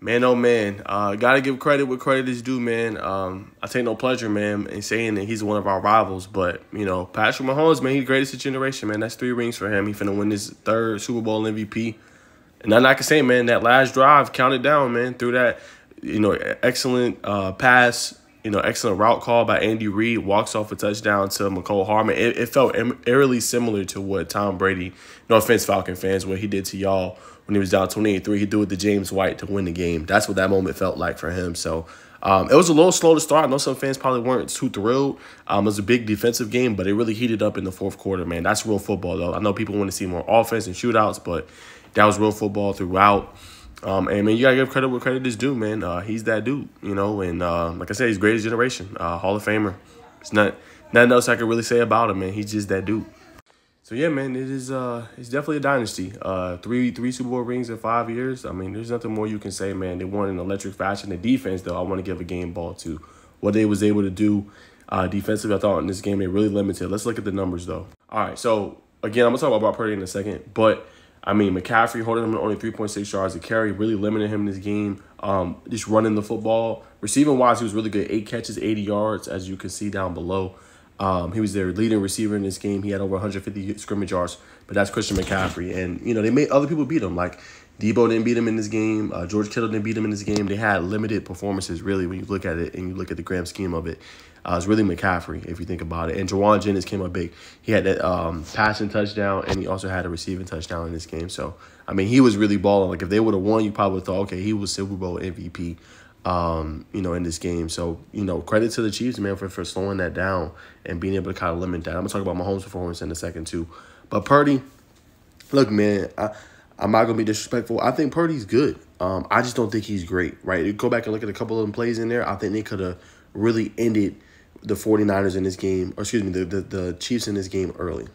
man, oh man, uh, gotta give credit where credit is due, man. Um, I take no pleasure, man, in saying that he's one of our rivals, but you know, Patrick Mahomes, man, he's the greatest of generation, man. That's three rings for him. He finna win his third Super Bowl MVP. And nothing I can say, man. That last drive counted down, man. Through that, you know, excellent uh, pass you know, excellent route call by Andy Reid, walks off a touchdown to McCole Harmon. It, it felt eerily similar to what Tom Brady, no offense, Falcon fans, what he did to y'all when he was down 28-3. He threw it to James White to win the game. That's what that moment felt like for him. So um, it was a little slow to start. I know some fans probably weren't too thrilled. Um, it was a big defensive game, but it really heated up in the fourth quarter, man. That's real football, though. I know people want to see more offense and shootouts, but that was real football throughout. Um, and man, you gotta give credit where credit is due, man. Uh, he's that dude, you know. And uh, like I said, he's greatest generation, uh, Hall of Famer. It's not nothing else I can really say about him, man. He's just that dude. So yeah, man, it is uh, it's definitely a dynasty. Uh, three three Super Bowl rings in five years. I mean, there's nothing more you can say, man. They won in electric fashion. The defense, though, I want to give a game ball to what they was able to do uh, defensively. I thought in this game they really limited. Let's look at the numbers though. All right, so again, I'm gonna talk about Brock Purdy in a second, but I mean, McCaffrey holding him to only 3.6 yards a carry, really limited him in this game. Um, just running the football. Receiving wise, he was really good. Eight catches, 80 yards, as you can see down below. Um, he was their leading receiver in this game. He had over 150 scrimmage yards, but that's Christian McCaffrey. And, you know, they made other people beat him. Like, Debo didn't beat him in this game. Uh, George Kittle didn't beat him in this game. They had limited performances, really, when you look at it and you look at the grand scheme of it. Uh, it's really McCaffrey, if you think about it. And Jawan Jennings came up big. He had that um, passing touchdown, and he also had a receiving touchdown in this game. So, I mean, he was really balling. Like, if they would have won, you probably thought, okay, he was Super Bowl MVP, um, you know, in this game. So, you know, credit to the Chiefs, man, for, for slowing that down and being able to kind of limit that. I'm going to talk about Mahomes' performance in a second, too. But Purdy, look, man, I – I'm not gonna be disrespectful. I think Purdy's good. Um, I just don't think he's great, right? You go back and look at a couple of them plays in there. I think they could have really ended the 49ers in this game, or excuse me, the, the, the Chiefs in this game early.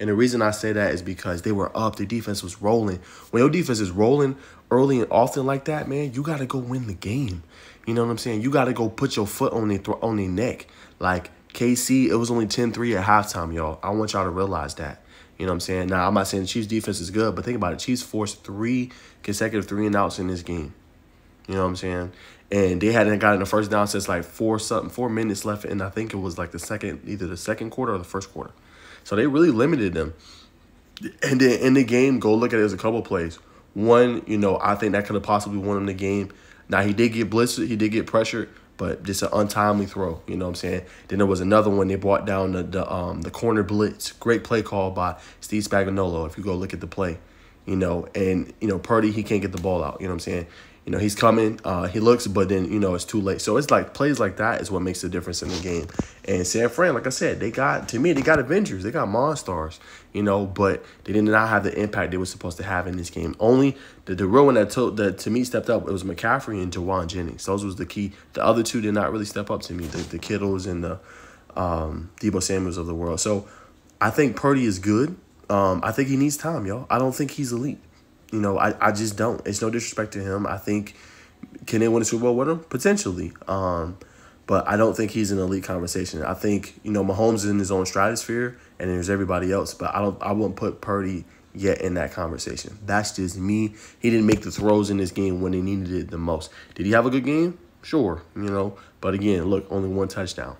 And the reason I say that is because they were up, The defense was rolling. When your defense is rolling early and often like that, man, you gotta go win the game. You know what I'm saying? You gotta go put your foot on their on their neck. Like KC, it was only 10-3 at halftime, y'all. I want y'all to realize that. You know what I'm saying? Now, I'm not saying the Chiefs defense is good, but think about it. Chiefs forced three consecutive three and outs in this game. You know what I'm saying? And they hadn't gotten the first down since like four something, four minutes left, and I think it was like the second, either the second quarter or the first quarter. So they really limited them. And then in the game, go look at it as a couple plays. One, you know, I think that could have possibly won him the game. Now he did get blitzed, he did get pressured, but just an untimely throw. You know what I'm saying? Then there was another one they brought down the the, um, the corner blitz. Great play call by Steve Spagnuolo. If you go look at the play, you know, and you know Purdy he can't get the ball out. You know what I'm saying? you know, he's coming, uh, he looks, but then, you know, it's too late. So it's like plays like that is what makes the difference in the game. And San Fran, like I said, they got, to me, they got Avengers. They got Monstars, you know, but they did not have the impact they were supposed to have in this game. Only the, the real one that to, that to me stepped up, it was McCaffrey and Jawan Jennings. Those was the key. The other two did not really step up to me, the, the Kittles and the um, Debo Samuels of the world. So I think Purdy is good. Um, I think he needs time, y'all. I don't think he's elite. You know, I, I just don't. It's no disrespect to him. I think can they win a Super Bowl with him? Potentially. Um, but I don't think he's an elite conversation. I think, you know, Mahomes is in his own stratosphere and there's everybody else, but I don't I wouldn't put Purdy yet in that conversation. That's just me. He didn't make the throws in this game when they needed it the most. Did he have a good game? Sure, you know. But again, look, only one touchdown.